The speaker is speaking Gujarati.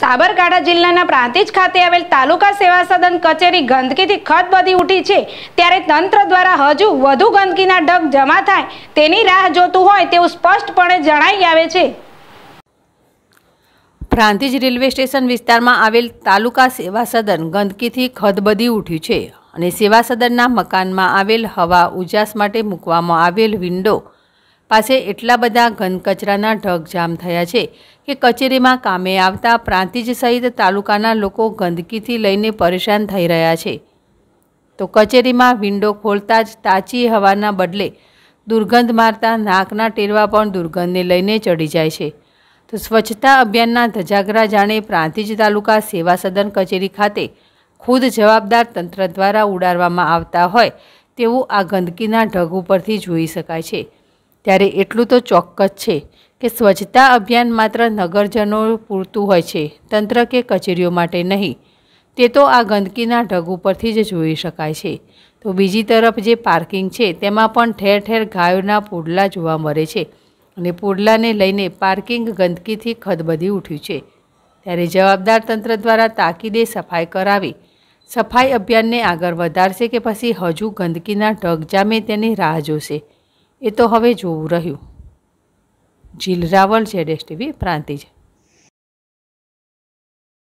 સાબરકાંઠા જિલ્લાના પ્રાંતિજ ખાતે આવેલ તાલુકા સેવા સદન કચેરી ગંદકીથી બધી ઉઠી છે ત્યારે તંત્ર દ્વારા હજુ વધુ ગંદકીના ડગ જમા થાય તેની રાહ જોતું હોય તેવું સ્પષ્ટપણે જણાઈ આવે છે પ્રાંતિજ રેલવે સ્ટેશન વિસ્તારમાં આવેલ તાલુકા સેવા સદન ગંદકીથી ખદબદી ઉઠ્યું છે અને સેવા સદનના મકાનમાં આવેલ હવા ઉજાસ માટે મૂકવામાં આવેલ વિન્ડો પાસે એટલા બધા ઘનકચરાના ઢગ જામ થયા છે કે કચેરીમાં કામે આવતા પ્રાંતિજ સહિત તાલુકાના લોકો ગંદકીથી લઈને પરેશાન થઈ રહ્યા છે તો કચેરીમાં વિન્ડો ખોલતા જ તાચી હવાના બદલે દુર્ગંધ મારતા નાકના ટેરવા પણ દુર્ગંધને લઈને ચડી જાય છે તો સ્વચ્છતા અભિયાનના ધજાગરા જાણે પ્રાંતિજ તાલુકા સેવા સદન કચેરી ખાતે ખુદ જવાબદાર તંત્ર દ્વારા ઉડાડવામાં આવતા હોય તેવું આ ગંદકીના ઢગ ઉપરથી જોઈ શકાય છે ત્યારે એટલું તો ચોક્કસ છે કે સ્વચ્છતા અભિયાન માત્ર નગરજનો પૂરતું હોય છે તંત્ર કે કચેરીઓ માટે નહીં તે તો આ ગંદકીના ઢગ ઉપરથી જ જોઈ શકાય છે તો બીજી તરફ જે પાર્કિંગ છે તેમાં પણ ઠેર ઠેર ગાયોના પૂડલા જોવા મળે છે અને પૂડલાને લઈને પાર્કિંગ ગંદકીથી ખદબદી ઉઠ્યું છે ત્યારે જવાબદાર તંત્ર દ્વારા તાકીદે સફાઈ કરાવી સફાઈ અભિયાનને આગળ વધારશે કે પછી હજુ ગંદકીના ઢગ જામે તેની રાહ જોશે એ તો હવે જોવું રહ્યું જીલ રાવલ છે ડેસ્ટીવી ટીવી પ્રાંતિજ